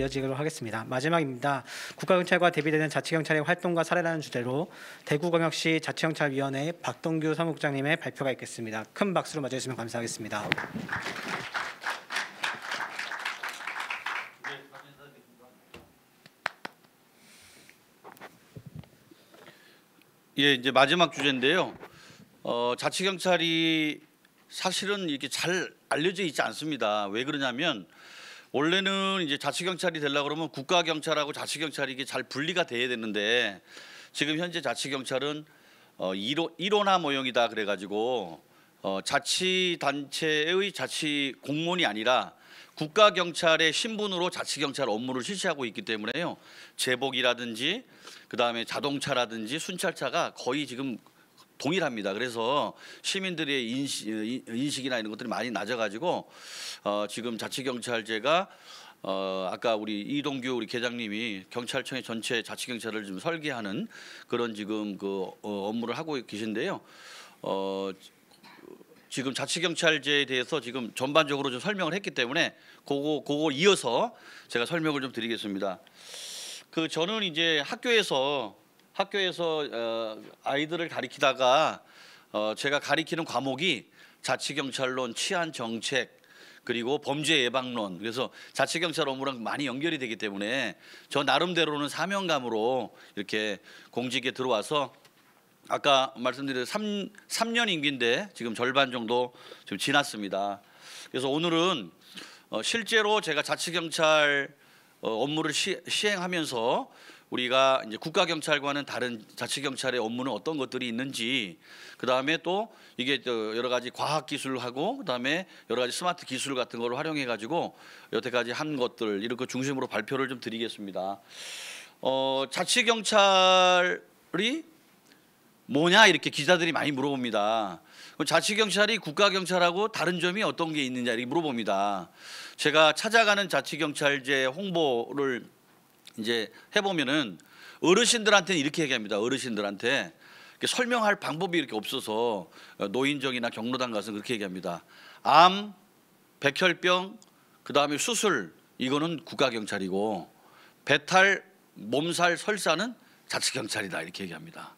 이어지도록 하겠습니다. 마지막입니다. 국가경찰과 대비되는 자치경찰의 활동과 사례라는 주제로 대구광역시 자치경찰위원회 박동규 사무국장님의 발표가 있겠습니다. 큰 박수로 맞아주시면 감사하겠습니다. 예, 이제 마지막 주제인데요. 어, 자치경찰이 사실은 이렇게 잘 알려져 있지 않습니다. 왜 그러냐면 원래는 이제 자치경찰이 되려 그러면 국가경찰하고 자치경찰이 이게 잘 분리가 돼야 되는데 지금 현재 자치경찰은 어, 일호, 일호나 모형이다 뭐 그래가지고 어, 자치단체의 자치 공무원이 아니라 국가경찰의 신분으로 자치경찰 업무를 실시하고 있기 때문에요. 제복이라든지 그다음에 자동차라든지 순찰차가 거의 지금 동일합니다. 그래서 시민들의 인식, 어, 이나 이런 것들이 많이 낮아가지고 어, 지금 자치경찰제가 어, 아까 우리 이동규 우리 계장님이 경찰청의 전체 자치경찰을 좀 설계하는 그런 지금 그 어, 업무를 하고 계신데요. 어, 지금 자치경찰제에 대해서 지금 전반적으로 좀 설명을 했기 때문에 그거 그거 이어서 제가 설명을 좀 드리겠습니다. 그 저는 이제 학교에서 학교에서 어, 아이들을 가리키다가 어, 제가 가리키는 과목이 자치경찰론, 치안정책, 그리고 범죄 예방론 그래서 자치경찰 업무랑 많이 연결이 되기 때문에 저 나름대로는 사명감으로 이렇게 공직에 들어와서 아까 말씀드린 3, 3년 임기인데 지금 절반 정도 좀 지났습니다. 그래서 오늘은 어, 실제로 제가 자치경찰 어, 업무를 시, 시, 행하면서 우리가 이제 국가 경찰과는 다른 자치 경찰의 업무는 어떤 것들이 있는지 그다음에 또 이게 또 여러 가지 과학 기술하고 그다음에 여러 가지 스마트 기술 같은 걸 활용해 가지고 여태까지 한 것들 이렇게 중심으로 발표를 좀 드리겠습니다. 어, 자치 경찰이 뭐냐 이렇게 기자들이 많이 물어봅니다. 자치 경찰이 국가 경찰하고 다른 점이 어떤 게 있느냐 이렇게 물어봅니다. 제가 찾아가는 자치 경찰제 홍보를 이제 해보면은 어르신들한테는 이렇게 얘기합니다. 어르신들한테 설명할 방법이 이렇게 없어서 노인정이나 경로당 가서 그렇게 얘기합니다. 암, 백혈병, 그 다음에 수술 이거는 국가경찰이고 배탈, 몸살, 설사는 자치경찰이다 이렇게 얘기합니다.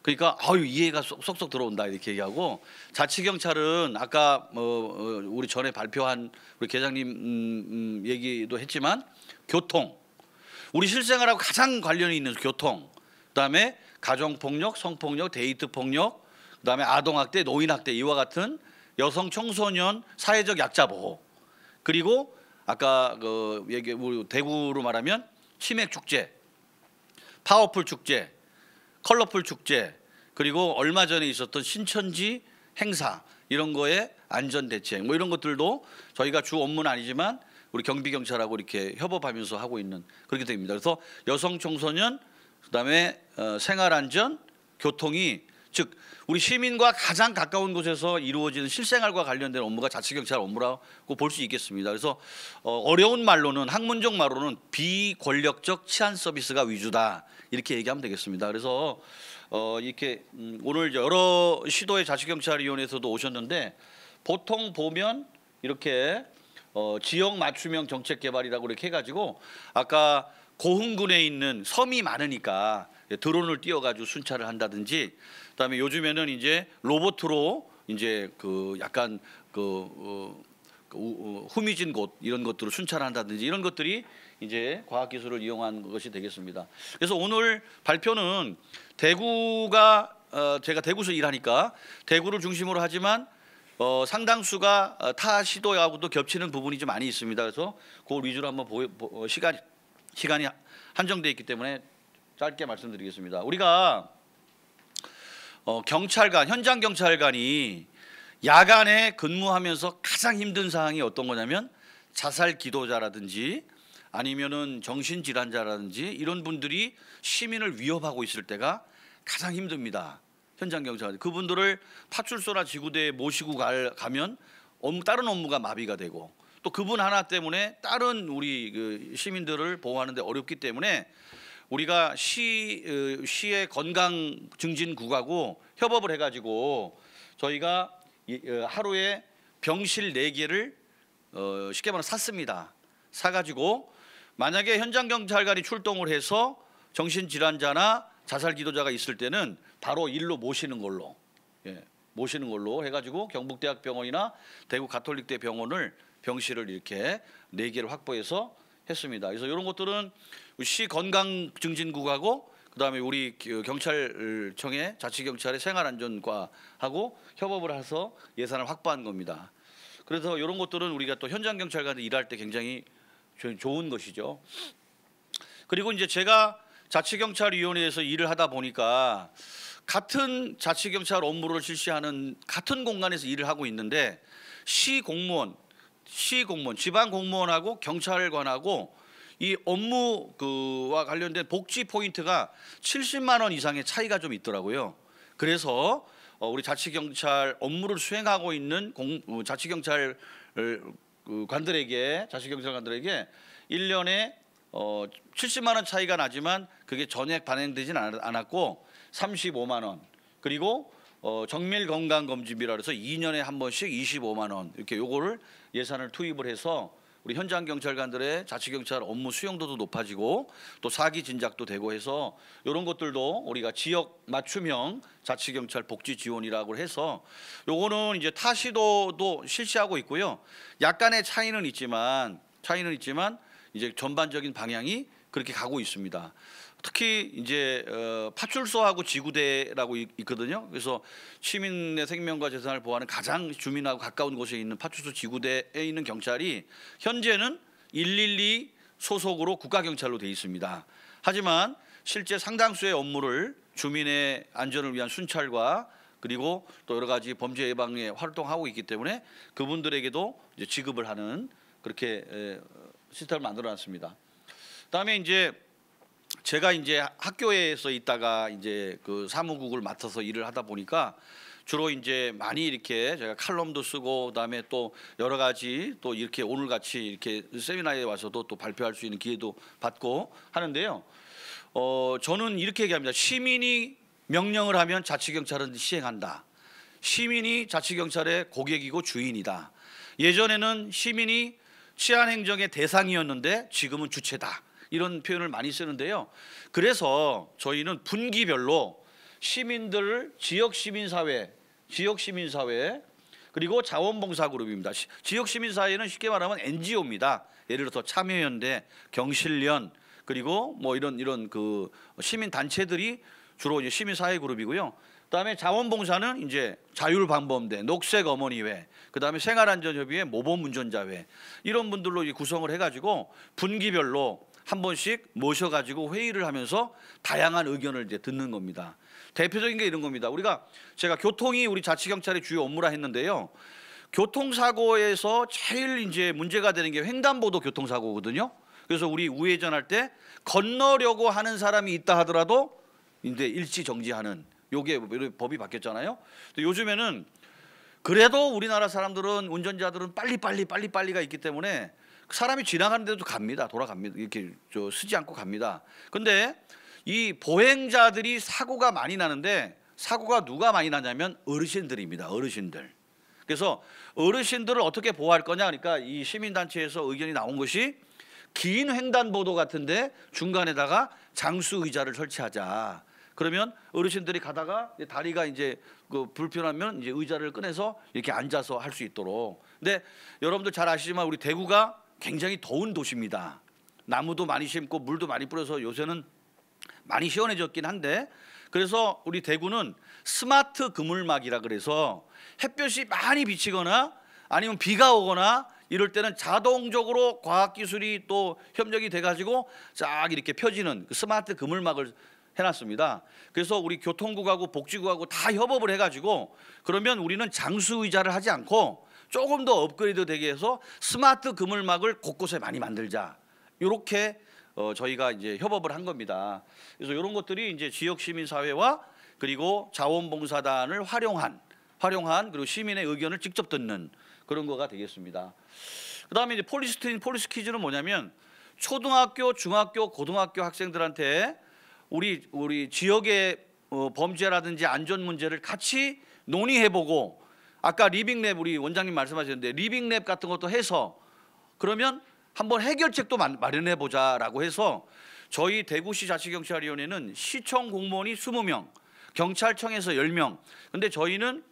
그러니까 아유 이해가 쏙쏙 들어온다 이렇게 얘기하고 자치경찰은 아까 뭐 어, 우리 전에 발표한 우리 계장님 음, 음, 얘기도 했지만 교통 우리 실생활하고 가장 관련이 있는 교통, 그다음에 가정 폭력, 성폭력, 데이트 폭력, 그다음에 아동 학대, 노인 학대 이와 같은 여성 청소년 사회적 약자 보호. 그리고 아까 그 얘기 우리 대구로 말하면 치맥 축제, 파워풀 축제, 컬러풀 축제, 그리고 얼마 전에 있었던 신천지 행사 이런 거에 안전 대책 뭐 이런 것들도 저희가 주 업무는 아니지만 우리 경비경찰하고 이렇게 협업하면서 하고 있는 그렇게 됩니다. 그래서 여성 청소년 그다음에 어, 생활안전 교통이 즉 우리 시민과 가장 가까운 곳에서 이루어지는 실생활과 관련된 업무가 자치경찰 업무라고 볼 수 있겠습니다. 그래서 어, 어려운 어 말로는 학문적 말로는 비권력적 치안 서비스가 위주다 이렇게 얘기하면 되겠습니다. 그래서 어, 이렇게 음, 오늘 여러 시도의 자치경찰위원회에서도 오셨는데 보통 보면 이렇게 어, 지역 맞춤형 정책 개발이라고 이렇게 해가지고 아까 고흥군에 있는 섬이 많으니까 드론을 띄워가지고 순찰을 한다든지 그다음에 요즘에는 이제 로봇으로 이제 그 약간 그 어, 그 어 후미진 곳 이런 것들을 순찰한다든지 이런 것들이 이제 과학 기술을 이용한 것이 되겠습니다. 그래서 오늘 발표는 대구가 어, 제가 대구서 일하니까 대구를 중심으로 하지만 어, 상당수가 어, 타 시도하고도 겹치는 부분이 좀 많이 있습니다. 그래서 그걸 위주로 한번 보, 보, 어, 시간, 시간이 한정돼 있기 때문에 짧게 말씀드리겠습니다. 우리가 어, 경찰관, 현장 경찰관이 야간에 근무하면서 가장 힘든 상황이 어떤 거냐면 자살 기도자라든지 아니면은 정신질환자라든지 이런 분들이 시민을 위협하고 있을 때가 가장 힘듭니다. 현장 경찰 그분들을 파출소나 지구대에 모시고 갈, 가면 업무, 다른 업무가 마비가 되고 또 그분 하나 때문에 다른 우리 그 시민들을 보호하는데 어렵기 때문에 우리가 시 어, 시의 건강 증진국하고 협업을 해가지고 저희가 어, 하루에 병실 네 개를 어, 쉽게 말해 샀습니다. 사가지고 만약에 현장 경찰관이 출동을 해서 정신질환자나 자살 기도자가 있을 때는 바로 일로 모시는 걸로 예, 모시는 걸로 해가지고 경북대학병원이나 대구 가톨릭대 병원을 병실을 이렇게 네 개를 확보해서 했습니다. 그래서 이런 것들은 시 건강 증진국하고 그다음에 우리 경찰청의 자치경찰의 생활안전과하고 협업을 해서 예산을 확보한 겁니다. 그래서 이런 것들은 우리가 또 현장 경찰관들 일할 때 굉장히 좋은 것이죠. 그리고 이제 제가 자치경찰위원회에서 일을 하다 보니까 같은 자치경찰 업무를 실시하는 같은 공간에서 일을 하고 있는데 시 공무원, 시 공무원, 지방 공무원하고 경찰관하고 이 업무 그와 관련된 복지 포인트가 70만 원 이상의 차이가 좀 있더라고요. 그래서 어, 우리 자치경찰 업무를 수행하고 있는 공, 어, 그 자치경찰 관들에게 자치경찰관들에게 1년에 어, 70만 원 차이가 나지만 그게 전액 반영되진 않았고 35만 원 그리고 어, 정밀 건강 검진비라 그래서 2년에 한 번씩 25만 원 이렇게 요거를 예산을 투입을 해서 우리 현장 경찰관들의 자치 경찰 업무 수용도도 높아지고 또 사기 진작도 되고 해서 요런 것들도 우리가 지역 맞춤형 자치 경찰 복지 지원이라고 해서 요거는 이제 타 시도도 실시하고 있고요. 약간의 차이는 있지만 차이는 있지만 이제 전반적인 방향이 그렇게 가고 있습니다. 특히 이제 어, 파출소하고 지구대라고 있거든요. 그래서 시민의 생명과 재산을 보호하는 가장 주민하고 가까운 곳에 있는 파출소 지구대에 있는 경찰이 현재는 112 소속으로 국가경찰로 돼 있습니다. 하지만 실제 상당수의 업무를 주민의 안전을 위한 순찰과 그리고 또 여러 가지 범죄 예방에 활동하고 있기 때문에 그분들에게도 이제 지급을 하는 그렇게 시스템을 만들어 놨습니다. 그다음에 이제 제가 이제 학교에서 있다가 이제 그 사무국을 맡아서 일을 하다 보니까 주로 이제 많이 이렇게 제가 칼럼도 쓰고 그다음에 또 여러 가지 또 이렇게 오늘 같이 이렇게 세미나에 와서도 또 발표할 수 있는 기회도 받고 하는데요. 어 저는 이렇게 얘기합니다. 시민이 명령을 하면 자치경찰은 시행한다. 시민이 자치경찰의 고객이고 주인이다. 예전에는 시민이 치안행정의 대상이었는데 지금은 주체다. 이런 표현을 많이 쓰는데요. 그래서 저희는 분기별로 시민들 지역 시민 사회, 지역 시민 사회 그리고 자원봉사 그룹입니다. 지역 시민 사회는 쉽게 말하면 NGO입니다. 예를 들어서 참여연대, 경실련 그리고 뭐 이런 이런 그 시민 단체들이 주로 이제 시민 사회 그룹이고요. 그다음에 자원봉사는 이제 자율방범대, 녹색어머니회, 그다음에 생활안전협의회, 모범운전자회 이런 분들로 구성을 해가지고 분기별로 한 번씩 모셔가지고 회의를 하면서 다양한 의견을 이제 듣는 겁니다. 대표적인 게 이런 겁니다. 우리가 제가 교통이 우리 자치경찰의 주요 업무라 했는데요. 교통사고에서 제일 이제 문제가 되는 게 횡단보도 교통사고거든요. 그래서 우리 우회전할 때 건너려고 하는 사람이 있다 하더라도 이제 일시 정지하는 요게 법이 바뀌었잖아요. 근데 요즘에는 그래도 우리나라 사람들은 운전자들은 빨리 빨리 빨리 빨리가 있기 때문에 사람이 지나가는데도 갑니다. 돌아갑니다. 이렇게 저 쓰지 않고 갑니다. 근데 이 보행자들이 사고가 많이 나는데 사고가 누가 많이 나냐면 어르신들입니다. 어르신들. 그래서 어르신들을 어떻게 보호할 거냐 그러니까 이 시민단체에서 의견이 나온 것이 긴 횡단보도 같은데 중간에다가 장수 의자를 설치하자. 그러면 어르신들이 가다가 다리가 이제 그 불편하면 이제 의자를 꺼내서 이렇게 앉아서 할 수 있도록. 근데 여러분들 잘 아시지만 우리 대구가 굉장히 더운 도시입니다. 나무도 많이 심고 물도 많이 뿌려서 요새는 많이 시원해졌긴 한데 그래서 우리 대구는 스마트 그물막이라 그래서 햇볕이 많이 비치거나 아니면 비가 오거나 이럴 때는 자동적으로 과학기술이 또 협력이 돼가지고 쫙 이렇게 펴지는 그 스마트 그물막을 해놨습니다. 그래서 우리 교통국하고 복지국하고 다 협업을 해가지고 그러면 우리는 장수 의자를 하지 않고 조금 더 업그레이드 되게 해서 스마트 그물막을 곳곳에 많이 만들자. 이렇게 어, 저희가 이제 협업을 한 겁니다. 그래서 이런 것들이 이제 지역 시민 사회와 그리고 자원봉사단을 활용한 활용한 그리고 시민의 의견을 직접 듣는 그런 거가 되겠습니다. 그다음에 이제 폴리스트인 폴리스 퀴즈는 뭐냐면 초등학교, 중학교, 고등학교 학생들한테 우리 우리 지역의 어, 범죄라든지 안전 문제를 같이 논의해보고 아까 리빙랩 우리 원장님 말씀하셨는데 리빙랩 같은 것도 해서 그러면 한번 해결책도 마련해 보자라고 해서 저희 대구시 자치경찰위원회는 시청 공무원이 20명, 경찰청에서 10명. 근데 저희는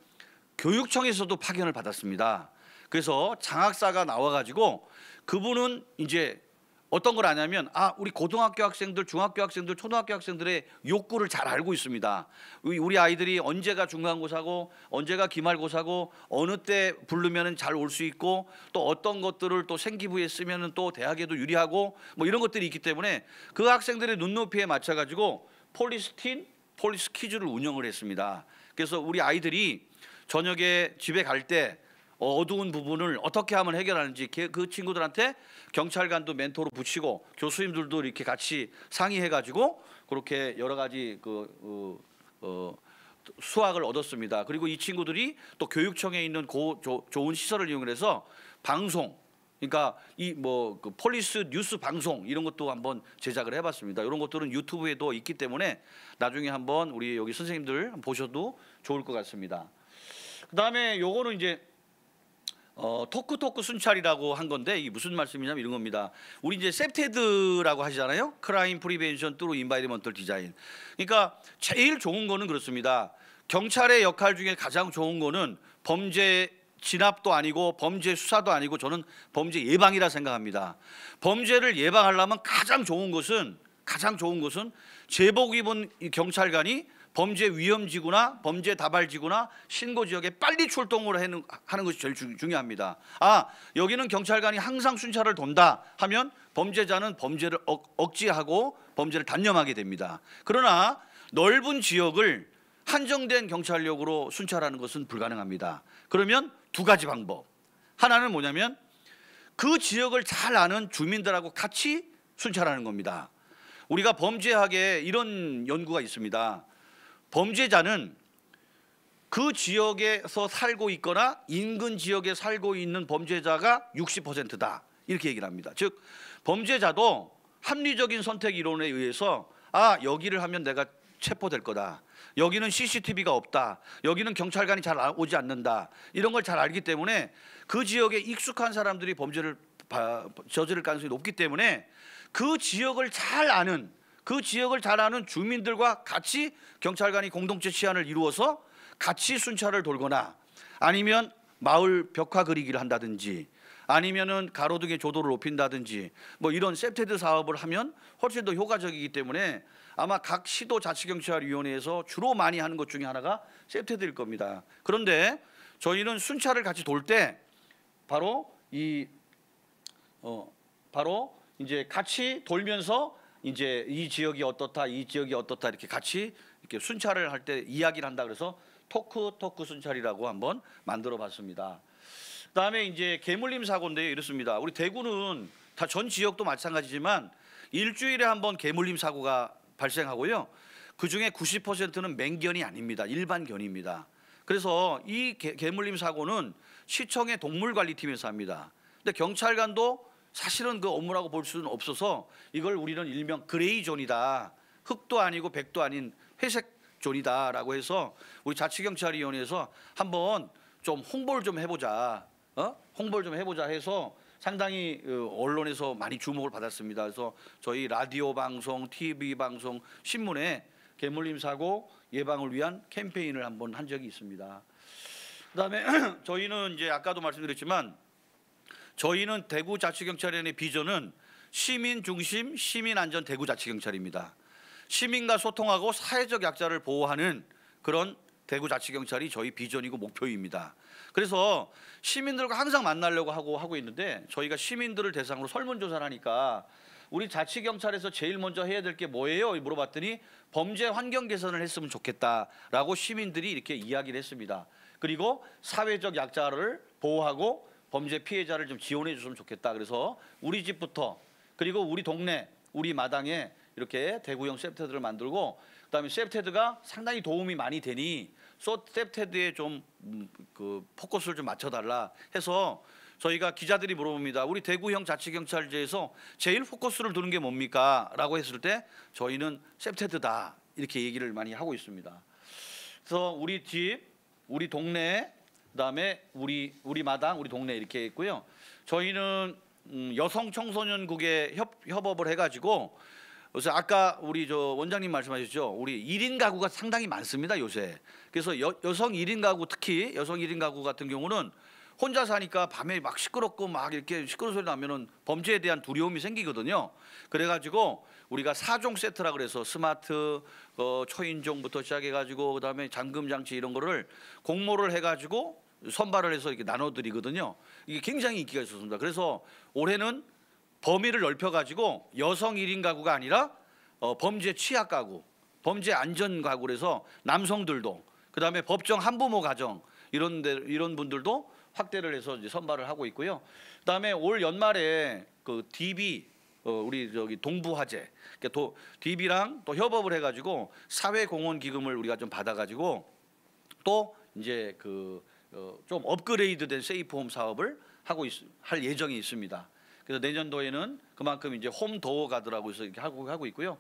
교육청에서도 파견을 받았습니다. 그래서 장학사가 나와 가지고 그분은 이제 어떤 걸 아냐면 아 우리 고등학교 학생들 중학교 학생들 초등학교 학생들의 욕구를 잘 알고 있습니다 우리 아이들이 언제가 중간고사고 언제가 기말고사고 어느 때 부르면은 잘 올 수 있고 또 어떤 것들을 또 생기부에 쓰면은 또 대학에도 유리하고 뭐 이런 것들이 있기 때문에 그 학생들의 눈높이에 맞춰 가지고 폴리스틴 폴리스 퀴즈를 운영을 했습니다 그래서 우리 아이들이 저녁에 집에 갈때 어두운 부분을 어떻게 하면 해결하는지 그 친구들한테 경찰관도 멘토로 붙이고 교수님들도 이렇게 같이 상의해가지고 그렇게 여러 가지 그 어, 어, 수학을 얻었습니다. 그리고 이 친구들이 또 교육청에 있는 고, 조, 좋은 시설을 이용해서 방송 그러니까 이뭐그 폴리스 뉴스 방송 이런 것도 한번 제작을 해봤습니다. 이런 것들은 유튜브에도 있기 때문에 나중에 한번 우리 여기 선생님들 보셔도 좋을 것 같습니다. 그다음에 요거는 이제 어, 토크 토크 순찰이라고 한 건데 이게 무슨 말씀이냐면 이런 겁니다. 우리 이제 셉테드라고 하시잖아요. 크라임 프리벤션 뚜루 인바이리먼털 디자인. 그러니까 제일 좋은 거는 그렇습니다. 경찰의 역할 중에 가장 좋은 거는 범죄 진압도 아니고 범죄 수사도 아니고 저는 범죄 예방이라 생각합니다. 범죄를 예방하려면 가장 좋은 것은 가장 좋은 것은 제복 입은 경찰관이 범죄 위험지구나 범죄 다발지구나 신고 지역에 빨리 출동을 하는 것이 제일 중요합니다. 아 여기는 경찰관이 항상 순찰을 돈다 하면 범죄자는 범죄를 억지하고 억 범죄를 단념하게 됩니다. 그러나 넓은 지역을 한정된 경찰력으로 순찰하는 것은 불가능합니다. 그러면 두 가지 방법. 하나는 뭐냐면 그 지역을 잘 아는 주민들하고 같이 순찰하는 겁니다. 우리가 범죄학에 이런 연구가 있습니다. 범죄자는 그 지역에서 살고 있거나 인근 지역에 살고 있는 범죄자가 60%다. 이렇게 얘기를 합니다. 즉 범죄자도 합리적인 선택 이론에 의해서 아 여기를 하면 내가 체포될 거다. 여기는 CCTV가 없다. 여기는 경찰관이 잘 오지 않는다. 이런 걸 잘 알기 때문에 그 지역에 익숙한 사람들이 범죄를 저지를 가능성이 높기 때문에 그 지역을 잘 아는 그 지역을 잘 아는 주민들과 같이 경찰관이 공동체 치안을 이루어서 같이 순찰을 돌거나 아니면 마을 벽화 그리기를 한다든지 아니면은 가로등의 조도를 높인다든지 뭐 이런 세테드 사업을 하면 훨씬 더 효과적이기 때문에 아마 각 시도 자치경찰위원회에서 주로 많이 하는 것 중에 하나가 세테드일 겁니다. 그런데 저희는 순찰을 같이 돌 때 바로 이 어 바로 이제 같이 돌면서 이제 이 지역이 어떻다, 이 지역이 어떻다 이렇게 같이 이렇게 순찰을 할 때 이야기를 한다 그래서 토크 토크 순찰이라고 한번 만들어봤습니다. 그다음에 이제 개물림 사고인데 이렇습니다. 우리 대구는 다 전 지역도 마찬가지지만 일주일에 한번 개물림 사고가 발생하고요. 그 중에 90%는 맹견이 아닙니다. 일반 견입니다. 그래서 이 개, 물림 사고는 시청의 동물관리팀에서 합니다. 근데 경찰관도 사실은 그 업무라고 볼 수는 없어서 이걸 우리는 일명 그레이 존이다. 흑도 아니고 백도 아닌 회색 존이다라고 해서 우리 자치경찰위원회에서 한번 좀 홍보를 좀 해보자. 어? 홍보를 좀 해보자 해서 상당히 어, 언론에서 많이 주목을 받았습니다. 그래서 저희 라디오 방송, TV 방송, 신문에 개물림 사고 예방을 위한 캠페인을 한번 한 적이 있습니다. 그다음에 저희는 이제 아까도 말씀드렸지만 저희는 대구자치경찰원의 비전은 시민 중심 시민 안전 대구자치경찰입니다. 시민과 소통하고 사회적 약자를 보호하는 그런 대구자치경찰이 저희 비전이고 목표입니다. 그래서 시민들과 항상 만나려고 하고 하고 있는데 저희가 시민들을 대상으로 설문조사를 하니까 우리 자치경찰에서 제일 먼저 해야 될 게 뭐예요? 물어봤더니 범죄 환경 개선을 했으면 좋겠다라고 시민들이 이렇게 이야기를 했습니다. 그리고 사회적 약자를 보호하고 범죄 피해자를 좀 지원해 주셨으면 좋겠다. 그래서 우리 집부터 그리고 우리 동네, 우리 마당에 이렇게 대구형 프테드를 만들고 그다음에 프테드가 상당히 도움이 많이 되니 프테드에 좀그 음, 포커스를 좀 맞춰달라 해서 저희가 기자들이 물어봅니다. 우리 대구형 자치경찰제에서 제일 포커스를 두는 게 뭡니까? 라고 했을 때 저희는 프테드다 이렇게 얘기를 많이 하고 있습니다. 그래서 우리 집, 우리 동네 그다음에 우리 우리 마당 우리 동네 이렇게 있고요. 저희는 음, 여성 청소년국에 협, 협업을 해가지고 그래서 아까 우리 저 원장님 말씀하셨죠. 우리 1인 가구가 상당히 많습니다 요새. 그래서 여, 여성 1인 가구 특히 여성 1인 가구 같은 경우는 혼자 사니까 밤에 막 시끄럽고 막 이렇게 시끄러운 소리 나면은 범죄에 대한 두려움이 생기거든요. 그래가지고 우리가 사종 세트라 그래서 스마트 어, 초인종부터 시작해가지고 그다음에 잠금 장치 이런 거를 공모를 해가지고 선발을 해서 이렇게 나눠드리거든요. 이게 굉장히 인기가 있었습니다. 그래서 올해는 범위를 넓혀가지고 여성 1인 가구가 아니라 어, 범죄 취약 가구, 범죄 안전 가구 그래서 남성들도 그다음에 법정 한부모 가정 이런 데, 이런 분들도 확대를 해서 이제 선발을 하고 있고요. 그다음에 올 연말에 그 DB 어, 우리 저기 동부화재 그러니까 DB랑 또 협업을 해가지고 사회공헌 기금을 우리가 좀 받아가지고 또 이제 그좀 어, 업그레이드된 세이프홈 사업을 하고 있, 할 예정이 있습니다. 그래서 내년도에는 그만큼 이제 홈 도어 가드라고 해서 이렇게 하고 하고 있고요.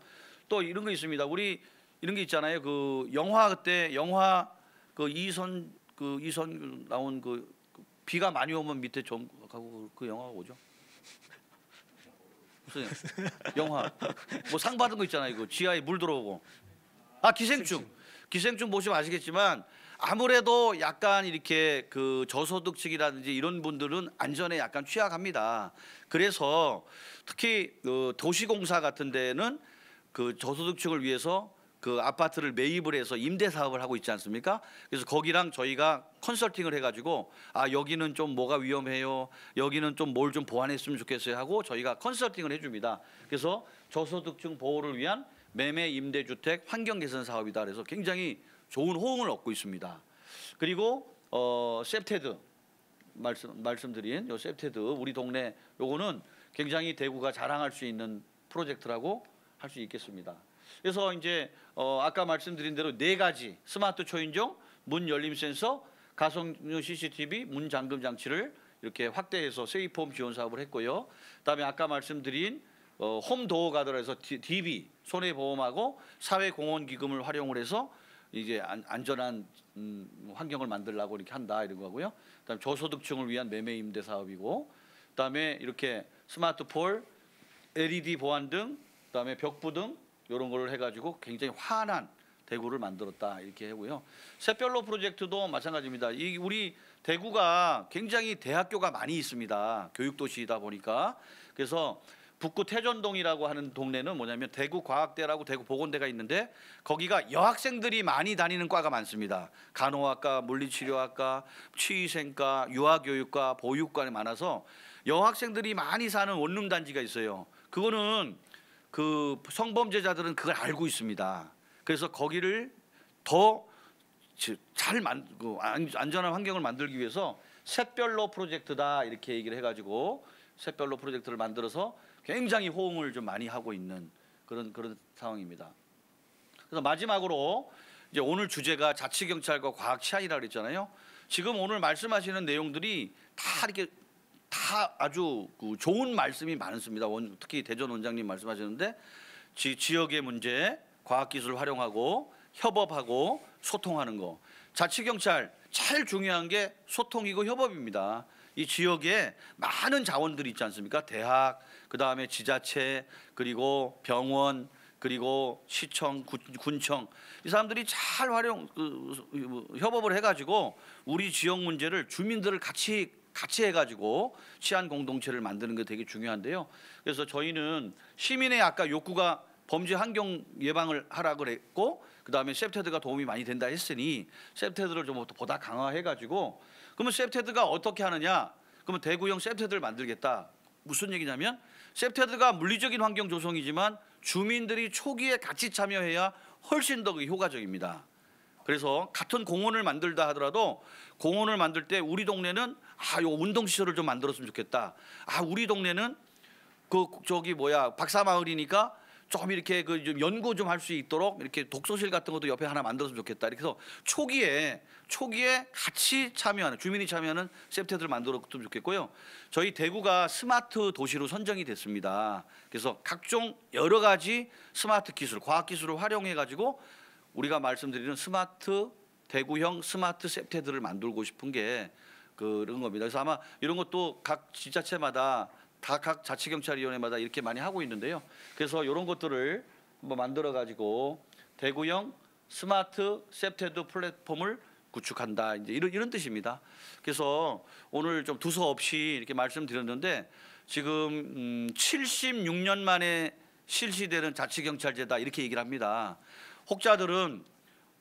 또 이런 게 있습니다. 우리 이런 게 있잖아요. 그 영화 그때 영화 그 이선 그 이선 나온 그 비가 많이 오면 밑에 좀 가고 그 영화가 오죠. 무슨 영화? 뭐 상 받은 거있잖아 이거 지하에 물 들어오고. 아 기생충. 기생충 보시면 아시겠지만 아무래도 약간 이렇게 그 저소득층이라든지 이런 분들은 안전에 약간 취약합니다. 그래서 특히 그 도시공사 같은 데는 그 저소득층을 위해서 그 아파트를 매입을 해서 임대 사업을 하고 있지 않습니까? 그래서 거기랑 저희가 컨설팅을 해가지고 아 여기는 좀 뭐가 위험해요, 여기는 좀 뭘 좀 보완했으면 좋겠어요 하고 저희가 컨설팅을 해줍니다. 그래서 저소득층 보호를 위한 매매 임대주택 환경 개선 사업이다. 그래서 굉장히 좋은 호응을 얻고 있습니다. 그리고 어 셉테드 말씀 말씀드린 요 셉테드 우리 동네 요거는 굉장히 대구가 자랑할 수 있는 프로젝트라고 할 수 있겠습니다. 그래서 이제 어 아까 말씀드린 대로 네 가지 스마트 초인종, 문 열림 센서, 가성능 CCTV, 문 잠금 장치를 이렇게 확대해서 세이폼 지원 사업을 했고요. 그다음에 아까 말씀드린 어, 홈도어 가드라에서 DB 손해보험하고 사회공헌기금을 활용을 해서 이제 안전한 음, 환경을 만들라고 이렇게 한다 이런 거고요. 그다음 저소득층을 위한 매매 임대 사업이고, 그다음에 이렇게 스마트폴, LED 보안 등, 그다음에 벽부 등 이런 걸 해가지고 굉장히 환한 대구를 만들었다 이렇게 하고요. 새별로 프로젝트도 마찬가지입니다. 이 우리 대구가 굉장히 대학교가 많이 있습니다. 교육도시이다 보니까 그래서 북구 태전동이라고 하는 동네는 뭐냐면 대구 과학대라고 대구 보건대가 있는데 거기가 여학생들이 많이 다니는 과가 많습니다. 간호학과, 물리치료학과, 치의생과, 유아교육과, 보육과가 많아서 여학생들이 많이 사는 원룸 단지가 있어요. 그거는 그 성범죄자들은 그걸 알고 있습니다. 그래서 거기를 더잘 그 안전한 환경을 만들기 위해서 샛별로 프로젝트다 이렇게 얘기를 해가지고 샛별로 프로젝트를 만들어서 굉장히 호응을 좀 많이 하고 있는 그런 그런 상황입니다. 그래서 마지막으로 이제 오늘 주제가 자치경찰과 과학치안이라고 그랬잖아요. 지금 오늘 말씀하시는 내용들이 다 이렇게 다 아주 그 좋은 말씀이 많습니다. 원, 특히 대전 원장님 말씀하셨는데 지, 지역의 문제, 과학기술 활용하고 협업하고 소통하는 거. 자치경찰 제일 중요한 게 소통이고 협업입니다. 이 지역에 많은 자원들이 있지 않습니까? 대학, 그 다음에 지자체, 그리고 병원, 그리고 시청, 군, 청이 사람들이 잘 활용 그, 그, 그, 협업을 해가지고 우리 지역 문제를 주민들을 같이 같이 해가지고 치안 공동체를 만드는 게 되게 중요한데요. 그래서 저희는 시민의 아까 욕구가 범죄 환경 예방을 하라 그랬고 그 다음에 셉테드가 도움이 많이 된다 했으니 셉테드를 좀 보다 강화해가지고 그러면 셉테드가 어떻게 하느냐? 그러면 대구형 셉테드를 만들겠다. 무슨 얘기냐면 셉테드가 물리적인 환경 조성이지만 주민들이 초기에 같이 참여해야 훨씬 더 그 효과적입니다. 그래서 같은 공원을 만들다 하더라도 공원을 만들 때 우리 동네는 아, 요 운동 시설을 좀 만들었으면 좋겠다. 아, 우리 동네는 그 저기 뭐야 박사마을이니까 좀 이렇게 그 좀 연구 좀 할 수 있도록 이렇게 독서실 같은 것도 옆에 하나 만들었으면 좋겠다. 이렇게 해서 초기에 초기에 같이 참여하는 주민이 참여하는 세프테들을 만들었으면 좋겠고요. 저희 대구가 스마트 도시로 선정이 됐습니다. 그래서 각종 여러 가지 스마트 기술, 과학 기술을 활용해 가지고 우리가 말씀드리는 스마트 대구형 스마트 세테드를 만들고 싶은 게 그런 겁니다. 그래서 아마 이런 것도 각 지자체마다 다 각 자치경찰위원회마다 이렇게 많이 하고 있는데요. 그래서 이런 것들을 한번 만들어 가지고 대구형 스마트 세테드 플랫폼을 구축한다. 이제 이런 이런 뜻입니다. 그래서 오늘 좀 두서없이 이렇게 말씀드렸는데 지금 음 76년 만에 실시되는 자치경찰제다 이렇게 얘기를 합니다. 혹자들은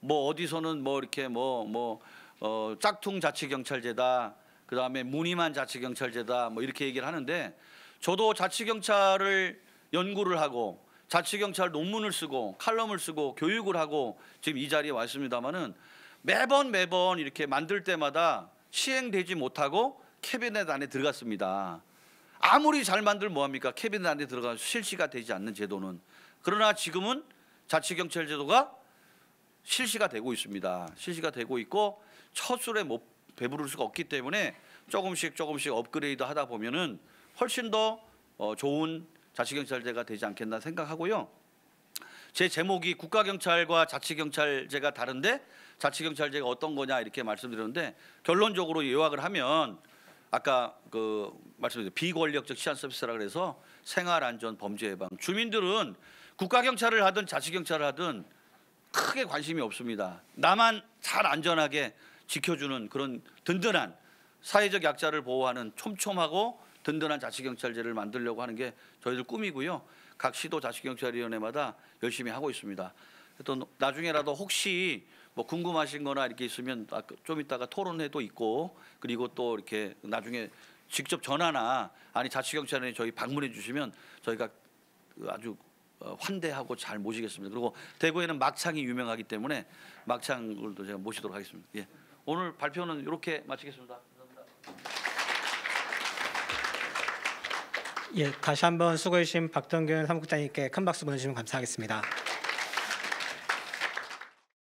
뭐 어디서는 뭐 이렇게 뭐뭐 뭐어 짝퉁 자치경찰제다. 그다음에 무늬만 자치경찰제다. 뭐 이렇게 얘기를 하는데 저도 자치경찰을 연구를 하고 자치경찰 논문을 쓰고 칼럼을 쓰고 교육을 하고 지금 이 자리에 왔습니다만은 매번 매번 이렇게 만들 때마다 시행되지 못하고 캐비넷 안에 들어갔습니다. 아무리 잘 만들 뭐합니까? 캐비넷 안에 들어가 실시가 되지 않는 제도는. 그러나 지금은 자치경찰 제도가 실시가 되고 있습니다. 실시가 되고 있고 첫 술에 못 배부를 수가 없기 때문에 조금씩 조금씩 업그레이드 하다 보면은 훨씬 더 어, 좋은 자치경찰제가 되지 않겠나 생각하고요. 제 제목이 국가경찰과 자치경찰제가 다른데 자치경찰제가 어떤 거냐 이렇게 말씀드렸는데 결론적으로 요약을 하면 아까 그 말씀드린 비권력적 치안 서비스라 그래서 생활 안전 범죄 예방 주민들은 국가 경찰을 하든 자치 경찰을 하든 크게 관심이 없습니다. 나만 잘 안전하게 지켜주는 그런 든든한 사회적 약자를 보호하는 촘촘하고 든든한 자치 경찰제를 만들려고 하는 게 저희들 꿈이고요. 각 시도 자치 경찰위원회마다 열심히 하고 있습니다. 또 나중에라도 혹시 뭐 궁금하신거나 이렇게 있으면 아, 그 좀 이따가 토론회도 있고 그리고 또 이렇게 나중에 직접 전화나 아니 자치경찰에 저희 방문해 주시면 저희가 아주 어, 환대하고 잘 모시겠습니다. 그리고 대구에는 막창이 유명하기 때문에 막창을도 제가 모시도록 하겠습니다. 예. 오늘 발표는 이렇게 마치겠습니다. 감사합니다. 예, 다시 한번 수고해 주신 박동균 사무국장님께 큰 박수 보내주시면 감사하겠습니다.